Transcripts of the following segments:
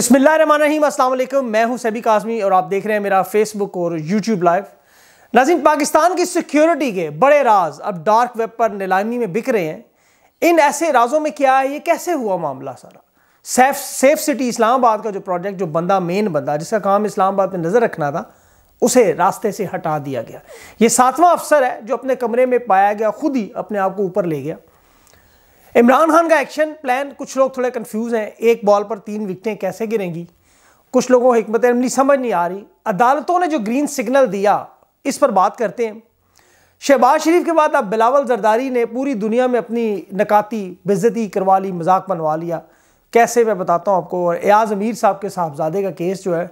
बसमिलीम अल्लाम मैं हूं सभी काजमी और आप देख रहे हैं मेरा फेसबुक और यूट्यूब लाइव नाजिम पाकिस्तान की सिक्योरिटी के बड़े राज अब डार्क वेब पर नीलामी में बिक रहे हैं इन ऐसे राजों में क्या है ये कैसे हुआ मामला सारा सेफ सेफ सिटी इस्लामाबाद का जो प्रोजेक्ट जो बंदा मेन बंदा जिसका काम इस्लामाबाद में नज़र रखना था उसे रास्ते से हटा दिया गया ये सातवां अफसर है जो अपने कमरे में पाया गया खुद ही अपने आप को ऊपर ले गया इमरान खान का एक्शन प्लान कुछ लोग थोड़े कंफ्यूज हैं एक बॉल पर तीन विकटें कैसे गिरेंगी कुछ लोगों को हमत अमली समझ नहीं आ रही अदालतों ने जो ग्रीन सिग्नल दिया इस पर बात करते हैं शहबाज शरीफ के बाद अब बिलावल जरदारी ने पूरी दुनिया में अपनी नकाती बेज़ती करवा ली मजाक बनवा लिया कैसे मैं बताता हूँ आपको और एयाज अमीर साहब के साहबजादे का केस जो है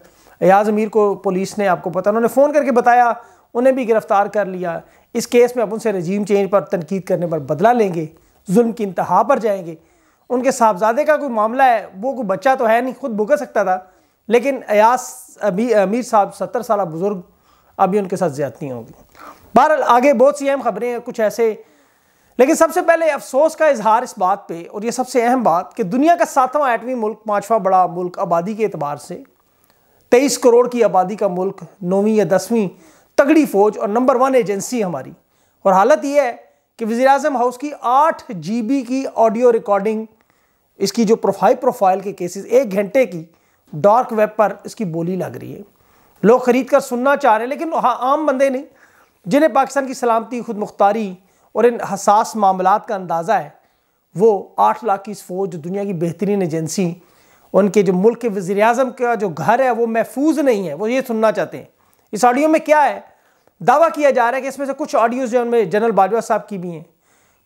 एयाज अमीर को पुलिस ने आपको पता उन्होंने फ़ोन करके बताया उन्हें भी गिरफ़्तार कर लिया इस केस में अब उनसे रजीम चेंज पर तनकीद करने पर बदला लेंगे जुल्म की इंतहा पर जाएंगे उनके साहबजादे का कोई मामला है वो कोई बच्चा तो है नहीं खुद भुगत सकता था लेकिन अयास अभी अमीर साहब सत्तर साल बुज़ुर्ग अभी उनके साथ ज़्यादतियाँ होगी बहर आगे बहुत सी अहम खबरें हैं कुछ ऐसे लेकिन सबसे पहले अफसोस का इजहार इस बात पे और ये सबसे अहम बात कि दुनिया का सातवां आठवीं मुल्क पाँचवा बड़ा मुल्क आबादी के अतबार से तेईस करोड़ की आबादी का मुल्क नौवीं या दसवीं तगड़ी फ़ौज और नंबर वन एजेंसी हमारी और हालत यह है कि वजी अजम हाउस की आठ जी बी की ऑडियो रिकॉर्डिंग इसकी जो प्रोफाइल प्रोफाइल के केसेस एक घंटे की डार्क वेब पर इसकी बोली लग रही है लोग ख़रीद कर सुनना चाह रहे हैं लेकिन हाँ आम बंदे नहीं जिन्हें पाकिस्तान की सलामती खुद मुख्तारी और इन हसास मामला का अंदाज़ा है वो आठ लाख की इस फौज जो दुनिया की बेहतरीन एजेंसी उनके जो मुल्क के वज़ी अजम का जो घर है वो महफूज नहीं है वो ये सुनना चाहते हैं इस ऑडियो में क्या है दावा किया जा रहा है कि इसमें से कुछ ऑडियोज जो उनमें जनरल बाजवा साहब की भी हैं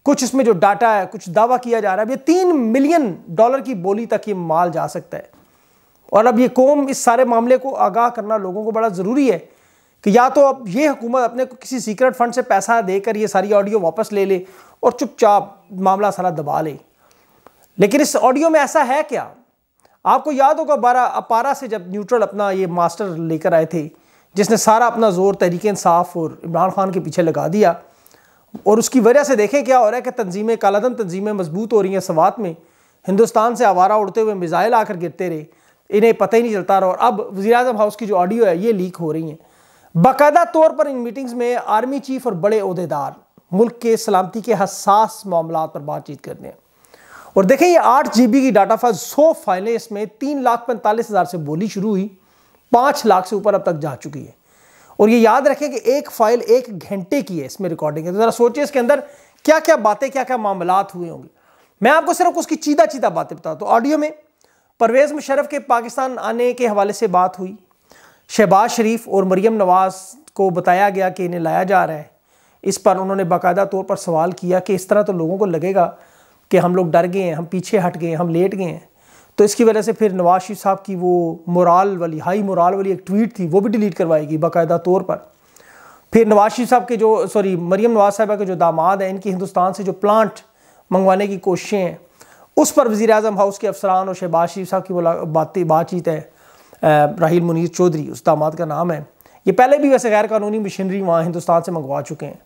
कुछ इसमें जो डाटा है कुछ दावा किया जा रहा है अब ये तीन मिलियन डॉलर की बोली तक ये माल जा सकता है और अब ये कौम इस सारे मामले को आगाह करना लोगों को बड़ा ज़रूरी है कि या तो अब ये हुकूमत अपने को किसी सीक्रेट फंड से पैसा देकर ये सारी ऑडियो वापस ले ले और चुपचाप मामला सारा दबा ले लेकिन इस ऑडियो में ऐसा है क्या आपको याद होगा बारह अपारा से जब न्यूट्रल अपना ये मास्टर लेकर आए थे जिसने सारा अपना जोर तहरीक इंसाफ और इमरान खान के पीछे लगा दिया और उसकी वजह से देखें क्या हो रहा है कि तंजीमें कालादन तंजीमें मजबूत हो रही हैं सवात में हिंदुस्तान से आवारा उड़ते हुए मिज़ाइल आकर गिरते रहे इन्हें पता ही नहीं चलता रहा और अब वजी अजम हाउस की जो ऑडियो है ये लीक हो रही हैं बाकायदा तौर पर इन मीटिंग्स में आर्मी चीफ और बड़े अहदेदार मुल्क के सलामती के हसास मामला पर बातचीत करते हैं और देखें ये आठ जी बी की डाटा फाइल सौ फाइलें इसमें तीन लाख पैंतालीस हज़ार से बोली शुरू हुई पाँच लाख से ऊपर अब तक जा चुकी है और ये याद रखें कि एक फाइल एक घंटे की है इसमें रिकॉर्डिंग है तो ज़रा सोचिए इसके अंदर क्या क्या बातें क्या क्या मामलात हुए होंगे मैं आपको सिर्फ उसकी चीदा चीदा बातें बताता हूँ ऑडियो में परवेज़ मुशरफ के पाकिस्तान आने के हवाले से बात हुई शहबाज शरीफ और मरीम नवाज़ को बताया गया कि इन्हें लाया जा रहा है इस पर उन्होंने बाकायदा तौर पर सवाल किया कि इस तरह तो लोगों को लगेगा कि हम लोग डर गए हैं हम पीछे हट गए हैं हम लेट गए हैं तो इसकी वजह से फिर नवाज शरीफ साहब की वो मोराल वाली हाई मोराल वाली एक ट्वीट थी वो भी डिलीट करवाएगी बाकायदा तौर पर फिर नवाज शरीफ साहब के जो सॉरी मरीम नवाज साहबा के जो दामाद हैं इनकी हिंदुस्तान से जो प्लांट मंगवाने की कोशिशें हैं उस पर वज़ी अजम हाउस के अफसरान और शहबाज शरीफ साहब की बातें बातचीत है राहील मुनीर चौधरी उस दामाद का नाम है ये पहले भी वैसे गैर कानूनी मशीनरी वहाँ हिंदुस्तान से मंगवा चुके हैं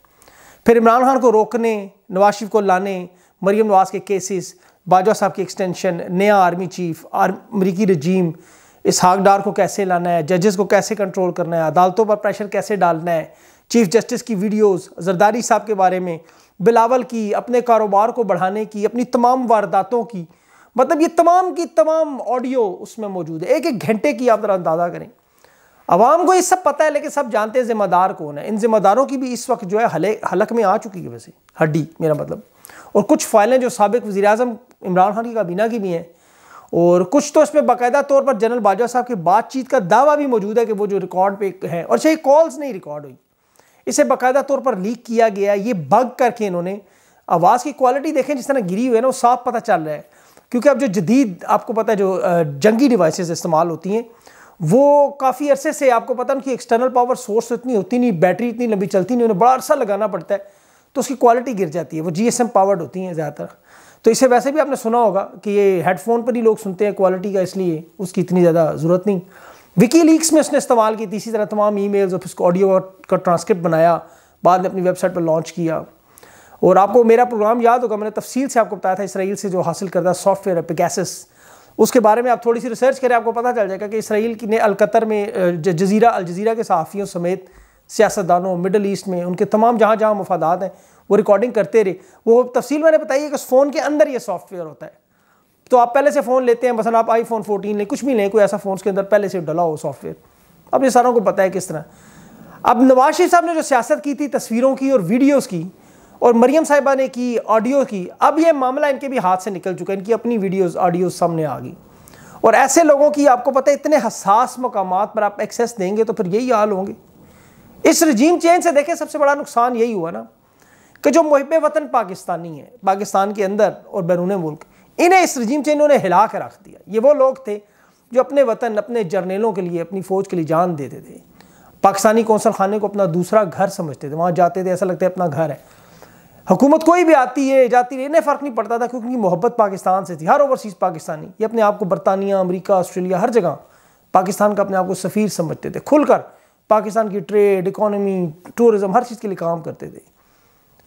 फिर इमरान खान को रोकने नवाज शरीफ को लाने मरीम नवाज के केसेस बाजवा साहब की एक्सटेंशन नया आर्मी चीफ अमरीकी रजीम इस हाकडार को कैसे लाना है जजेस को कैसे कंट्रोल करना है अदालतों पर प्रेशर कैसे डालना है चीफ जस्टिस की वीडियोस जरदारी साहब के बारे में बिलावल की अपने कारोबार को बढ़ाने की अपनी तमाम वारदातों की मतलब ये तमाम की तमाम ऑडियो उसमें मौजूद है एक एक घंटे की आप जरा अंदाज़ा करें आवाम को ये सब पता है लेकिन सब जानते हैं जिम्मेदार कौन है इन जिम्मेदारों की भी इस वक्त जो है हले हलक में आ चुकी है वैसे हड्डी मेरा मतलब और कुछ फाइलें जो सबक वजी अजम इमरान खान की काबीना की भी हैं और कुछ तो इसमें बाकायदा तौर पर जनरल बाजवा साहब की बातचीत का दावा भी मौजूद है कि वो जो रिकॉर्ड पे है और चाहे कॉल्स नहीं रिकॉर्ड हुई इसे बाकायदा तौर पर लीक किया गया ये बग करके इन्होंने आवाज़ की क्वालिटी देखें जिस तरह गिरी हुई है ना वो साफ पता चल रहा है क्योंकि अब जो जदीद आपको पता है जो जंगी डिवाइस इस्तेमाल होती हैं वो काफ़ी अरसे से आपको पता उनकी एक्सटर्नल पावर सोर्स इतनी होती नहीं बैटरी इतनी लंबी चलती नहीं उन्हें बड़ा अरसा लगाना पड़ता है तो उसकी क्वालिटी गिर जाती है वो जी एस एम पावर्ड होती हैं ज़्यादातर तो इसे वैसे भी आपने सुना होगा कि ये हेडफोन पर ही लोग सुनते हैं क्वालिटी का इसलिए उसकी इतनी ज़्यादा ज़रूरत नहीं विकी लीक्स में उसने इस्तेमाल की इसी तरह तमाम मेल्स और फिर ऑडियो का ट्रांसक्रिप्ट बनाया बाद में अपनी वेबसाइट पर लॉन्च किया और आपको मेरा प्रोग्राम याद होगा मैंने तफसील से आपको बताया था इसराइल से जो हासिल करता सॉफ्टवेयर है पिकैसिस उसके बारे में आप थोड़ी सी रिसर्च करें आपको पता चल जाएगा कि इसराइल की ने अलकतर में जजीरा अलजीरा के सहाफ़ियों समेत सियासतदानों मिडल ईस्ट में उनके तमाम जहाँ जहाँ मफादात हैं वो रिकॉर्डिंग करते रहे वो तफसील मैंने बताई है कि उस फ़ोन के अंदर ये सॉफ्टवेयर होता है तो आप पहले से फ़ोन लेते हैं मसल आप आई फोन फोर्टीन लें कुछ भी लें कोई ऐसा फ़ोन के अंदर पहले से डला हो सॉफ्टवेयर अब ये सारों को पता है किस तरह अब नवाज शरीफ साहब ने जो सियासत की थी तस्वीरों की और वीडियोज़ की और मरियम साहिबा ने की ऑडियो की अब ये मामला इनके भी हाथ से निकल चुका है इनकी अपनी वीडियोज़ ऑडियो सामने आ गई और ऐसे लोगों की आपको पता है इतने हसास मकाम पर आप एक्सेस देंगे तो फिर यही हाल होंगे इस रजीम चेंज से देखें सबसे बड़ा नुकसान यही हुआ ना कि जो मुहब वतन पाकिस्तानी है पाकिस्तान के अंदर और बैरून मुल्क इन्हें इस रजीम से इन्होंने हिला के रख दिया ये वो लोग थे जो अपने वतन अपने जर्नेलों के लिए अपनी फ़ौज के लिए जान देते थे पाकिस्तानी कौंसल खाने को अपना दूसरा घर समझते थे वहाँ जाते थे ऐसा लगता है अपना घर है हुकूमत कोई भी आती है जाती है इन्हें फ़र्क नहीं पड़ता था क्योंकि मोहब्बत पाकिस्तान से थी हर ओवरसीज़ पाकिस्तानी ये अपने आप को बरतानिया अमरीका ऑस्ट्रेलिया हर जगह पाकिस्तान का अपने आप को सफ़ीर समझते थे खुलकर पाकिस्तान की ट्रेड इकॉनमी टूरिज़म हर चीज़ के लिए काम करते थे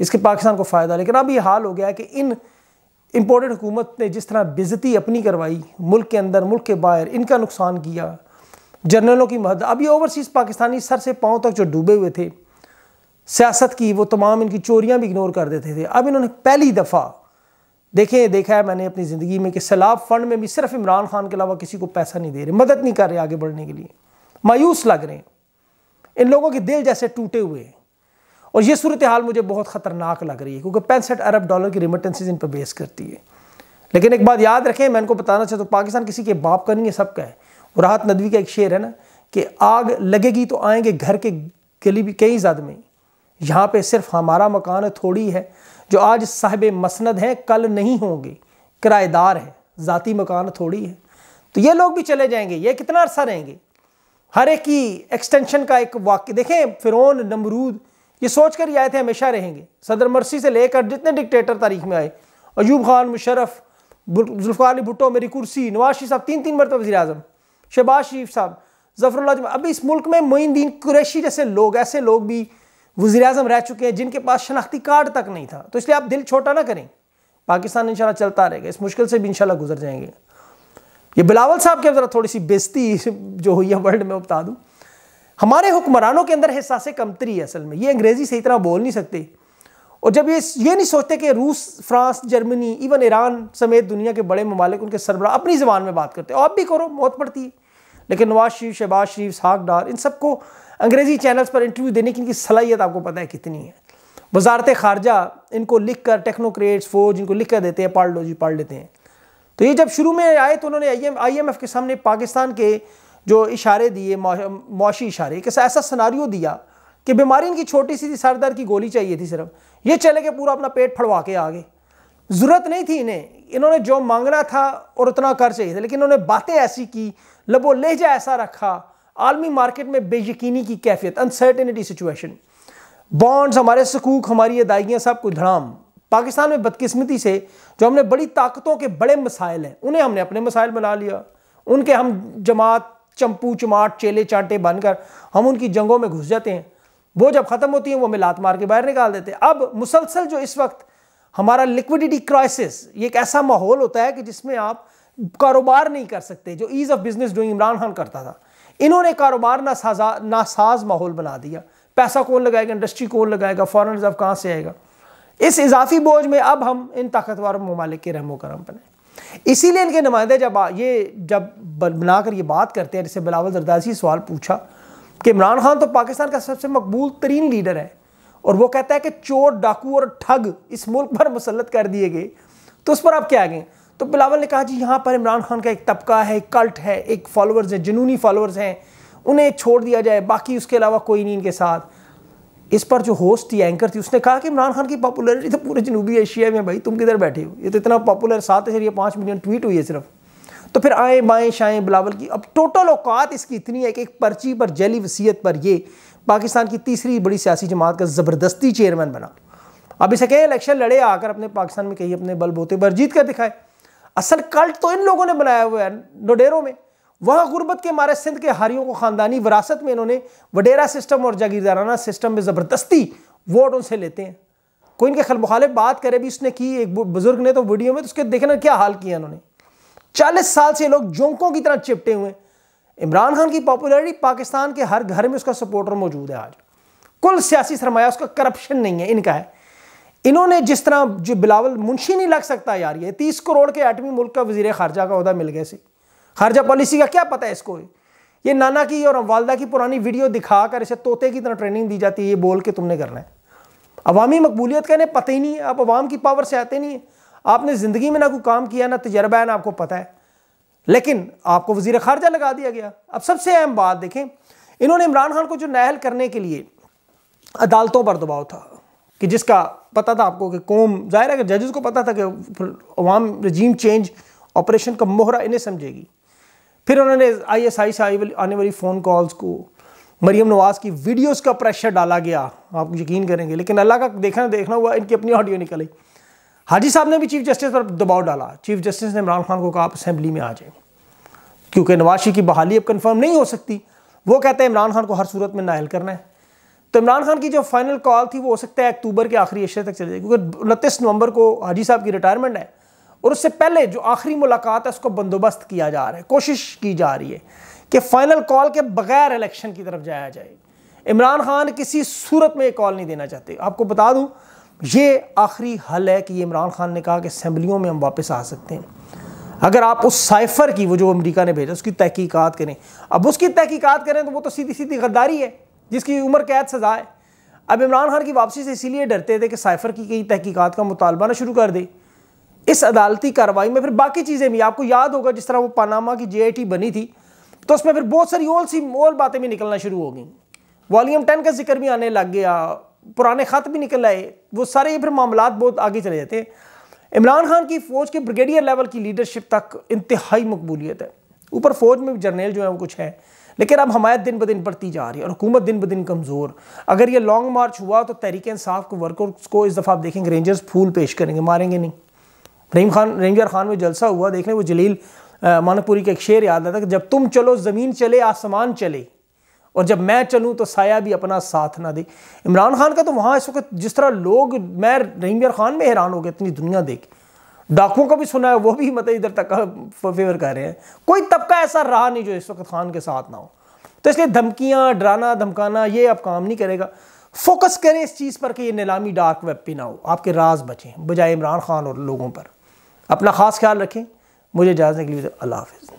इसके पाकिस्तान को फ़ायदा लेकिन अब ये हाल हो गया कि इन इम्पोर्टेड हुकूमत ने जिस तरह बेजती अपनी करवाई मुल्क के अंदर मुल्क के बाहर इनका नुकसान किया जनरलों की मदद अब ये ओवरसीज़ पाकिस्तानी सर से पाँव तक जो डूबे हुए थे सियासत की वो तमाम इनकी चोरियाँ भी इग्नोर कर देते थे अब इन्होंने पहली दफ़ा देखें देखा है मैंने अपनी ज़िंदगी में कि सैलाब फंड में भी सिर्फ इमरान खान के अलावा किसी को पैसा नहीं दे रहे मदद नहीं कर रहे आगे बढ़ने के लिए मायूस लग रहे हैं इन लोगों के दिल जैसे टूटे हुए हैं और ये सूरत हाल मुझे बहुत ख़तरनाक लग रही है क्योंकि पैंसठ अरब डॉलर की रिमिटेंसेज इन पर बेस करती है लेकिन एक बात याद रखें मैं इनको बताना चाहता हूँ पाकिस्तान किसी के बाप का नहीं है सबका है और राहत नदवी का एक शेर है ना कि आग लगेगी तो आएंगे घर के गली भी कई ज़्यादा में यहाँ पे सिर्फ हमारा मकान थोड़ी है जो आज साहब मसंद हैं कल नहीं होंगे किराएदार हैं ज़ाती मकान थोड़ी है तो ये लोग भी चले जाएंगे ये कितना अरसा रहेंगे हर एक ही एक्सटेंशन का एक वाक्य देखें फ़िरौन नमरूद ये सोच कर ही आए थे हमेशा रहेंगे सदर मरसी से लेकर जितने डिक्टेटर तारीख में आए अयूब खान मुशरफ जुल्फ़ार अली भुट्टो मेरी कुर्सी नवाज शरीफ साहब तीन तीन मरत वजी अजम शहबाज शरीफ साहब जफरुल्ला अभी इस मुल्क में मोइनदीन कुरैशी जैसे लोग ऐसे लोग भी वजी अजम रह चुके हैं जिनके पास शनाख्ती कार्ड तक नहीं था तो इसलिए आप दिल छोटा ना करें पाकिस्तान शाला चलता रहेगा इस मुश्किल से भी इनशाला गुजर जाएंगे ये बिलावल साहब की ज़रा थोड़ी सी बेजती जो हुई है वर्ल्ड में बता दूँ हमारे हुक्मरानों के अंदर हिस्सा से कमतरी है असल में ये अंग्रेज़ी सही तरह बोल नहीं सकते और जब ये ये नहीं सोचते कि रूस फ्रांस जर्मनी इवन ईरान समेत दुनिया के बड़े ममालिक उनके सरबरा अपनी ज़बान में बात करते हैं आप भी करो मौत पड़ती है लेकिन नवाज शरीफ शहबाज शरीफ साग डार इन सबको अंग्रेज़ी चैनल्स पर इंटरव्यू देने की इनकी सलाहियत आपको पता है कितनी है वजारत खारजा इनको लिख कर टेक्नोक्रेट्स फौज इनको लिख कर देते हैं पाल लो जी पाल लेते हैं तो ये जब शुरू में आए तो उन्होंने आई एम के सामने पाकिस्तान के जो इशारे दिए मौशी इशारे के ऐसा सनारियो दिया कि बीमारी इनकी छोटी सी सर दर्द की गोली चाहिए थी सिर्फ ये चले के पूरा अपना पेट फड़वा के आगे ज़रूरत नहीं थी इन्हें इन्होंने जो मांगना था और उतना कर चाहिए था लेकिन इन्होंने बातें ऐसी की लबो लहजा ऐसा रखा आलमी मार्केट में बेयकीनी की कैफियत अनसर्टेनिटी सिचुएशन बॉन्ड्स हमारे सकूक हमारी अदायगियाँ सब कुछ धड़ाम पाकिस्तान में बदकिस्मती से जो हमने बड़ी ताकतों के बड़े मसाइल हैं उन्हें हमने अपने मसाइल बना लिया उनके हम जमात चंपू चमाट चेले चांटे बनकर हम उनकी जंगों में घुस जाते हैं वो जब ख़त्म होती हैं वो हमें लात मार के बाहर निकाल देते हैं अब मुसलसल जो इस वक्त हमारा लिक्विडिटी क्राइसिस ये एक ऐसा माहौल होता है कि जिसमें आप कारोबार नहीं कर सकते जो ease of business doing Imran Khan करता था इन्होंने कारोबार नासाजा नासाज माहौल बना दिया पैसा कौन लगाएगा इंडस्ट्री कौन लगाएगा फॉरन रिजर्व कहाँ से आएगा इस इजाफी बोझ में अब हम इन ताकतवर ममालिक के रहमो करम बने इसीलिए इनके नुमाइंदे जब ये जब बनाकर ये बात करते हैं जैसे बिलावल जरदासी सवाल पूछा कि इमरान खान तो पाकिस्तान का सबसे मकबूल तरीन लीडर है और वो कहता है कि चोर डाकू और ठग इस मुल्क पर मुसलत कर दिए गए तो उस पर आप क्या आ गए तो बिलावल ने कहा जी यहाँ पर इमरान खान का एक तबका है एक कल्ट है एक फॉलोअर्स है जुनूनी फॉलोअर्स हैं उन्हें छोड़ दिया जाए बाकी उसके अलावा कोई नहीं इनके साथ इस पर जो होस्ट थी एंकर थी उसने कहा कि इमरान खान की पॉपुलरिटी तो पूरे जनूबी एशिया में भाई तुम किधर बैठे हो ये तो इतना पॉपुलर सात या पाँच मिलियन ट्वीट हुई है सिर्फ तो फिर आए बाएँ शाएँ बिलावल की अब टोटल औकात इसकी इतनी है कि एक पर्ची पर जैली वसीयत पर ये पाकिस्तान की तीसरी बड़ी सियासी जमात का ज़बरदस्ती चेयरमैन बना अब इसे कहें इलेक्शन लड़े आकर अपने पाकिस्तान में कहीं अपने बल बोते पर जीत कर दिखाए असल कल्ट तो इन लोगों ने बनाया हुआ है नोडेरों में वहाँ गुर्बत के मारे सिंध के हारियों को ख़ानदानी विरासत में इन्होंने वडेरा सिस्टम और जागीरदाराना सिस्टम में ज़बरदस्ती वोट उनसे लेते हैं कोई इनके खल मुखालिफ बात करे भी उसने की एक बुज़ुर्ग ने तो वीडियो में तो उसके देखने क्या हाल किया इन्होंने चालीस साल से लोग जोंकों की तरह चिपटे हुए हैं इमरान खान की पॉपुलरिटी पाकिस्तान के हर घर में उसका सपोर्टर मौजूद है आज कुल सियासी सरमाया उसका करप्शन नहीं है इनका है इन्होंने जिस तरह जो बिलावल मुंशी नहीं लग सकता यार ये तीस करोड़ के एटमी मुल्क का वजीर खारजा का अहदा मिल गया सी खारजा पॉलिसी का क्या पता है इसको ये नाना की और वालदा की पुरानी वीडियो दिखाकर इसे तोते की तरह ट्रेनिंग दी जाती है ये बोल के तुमने करना है अवामी मकबूलियत का इन्हें पता ही नहीं है आप अवाम की पावर से आते नहीं है आपने ज़िंदगी में ना कोई काम किया ना तजर्बा है ना आपको पता है लेकिन आपको वजीर खारजा लगा दिया गया अब सबसे अहम बात देखें इन्होंने इमरान खान को जो नहल करने के लिए अदालतों पर दबाव था कि जिसका पता था आपको कि कौम जाहिर है कि जजेस को पता था कि अवाम रजीम चेंज ऑपरेशन का मोहरा इन्हें समझेगी फिर उन्होंने आईएसआई से आई आने वाली फ़ोन कॉल्स को मरियम नवाज़ की वीडियोस का प्रेशर डाला गया आप यकीन करेंगे लेकिन अल्लाह का देखना देखना हुआ इनकी अपनी ऑडियो निकली हाजी साहब ने भी चीफ जस्टिस पर दबाव डाला चीफ जस्टिस ने इमरान खान को कहा आप असम्बली में आ जाए क्योंकि नवाशी की बहाली अब कन्फर्म नहीं हो सकती वो कहते हैं इमरान खान को हर सूरत में नायल करना है तो इमरान खान की जो फाइनल कॉल थी वो हो सकता है अक्टूबर के आखिरी अशरे तक चले जाए क्योंकि उनतीस नवंबर को हाजी साहब की रिटायरमेंट है और उससे पहले जो आखिरी मुलाकात है उसको बंदोबस्त किया जा रहा है कोशिश की जा रही है कि फाइनल कॉल के बगैर इलेक्शन की तरफ जाया जाए इमरान खान किसी सूरत में ये कॉल नहीं देना चाहते आपको बता दूं ये आखिरी हल है कि इमरान खान ने कहा कि असम्बलियों में हम वापस आ सकते हैं अगर आप उस साइफर की वो जो अमेरिका ने भेजा उसकी तहकीकात करें अब उसकी तहकीकात करें तो वो तो सीधी सीधी गद्दारी है जिसकी उम्र कैद सजा है अब इमरान खान की वापसी से इसीलिए डरते थे कि साइफर की कई तहकीकात का मुतालबा ना शुरू कर दे इस अदालती कार्रवाई में फिर बाकी चीज़ें भी आपको याद होगा जिस तरह वो पानामा की जे बनी थी तो उसमें फिर बहुत सारी और सी और बातें भी निकलना शुरू हो गई वॉल्यूम टेन का जिक्र भी आने लग गया पुराने ख़त भी निकल आए वो सारे फिर मामला बहुत आगे चले जाते हैं इमरान खान की फ़ौज के ब्रिगेडियर लेवल की लीडरशिप तक इंतहाई मकबूलियत है ऊपर फ़ौज में जर्नेल जो है वो कुछ है लेकिन अब हमायत दिन ब दिन बढ़ती जा रही है और हुकूमत दिन ब दिन कमज़ोर अगर ये लॉन्ग मार्च हुआ तो तहरीक इंसाफ के वर्कर्स को इस दफ़ा आप देखेंगे रेंजर्स फूल पेश करेंगे मारेंगे नहीं रहीम खान रेंजर खान में जलसा हुआ देख लें वो जलील मानकपुरी का एक शेर याद आता कि जब तुम चलो ज़मीन चले आसमान चले और जब मैं चलूँ तो साया भी अपना साथ ना दे इमरान खान का तो वहाँ इस वक्त जिस तरह लोग मैं रहीम खान में हैरान हो गया इतनी दुनिया देख डाकुओं का भी सुना है वो भी मतलब इधर तक फेवर कर रहे हैं कोई तबका ऐसा रहा नहीं जो इस वक्त खान के साथ ना हो तो इसलिए धमकियाँ डराना धमकाना ये अब काम नहीं करेगा फोकस करें इस चीज़ पर कि ये नीलामी डार्क वेब पे ना हो आपके राज बचें बजाय इमरान खान और लोगों पर अपना ख़ास ख्याल रखें मुझे इजाज़त के लिए अल्लाह हाफिज़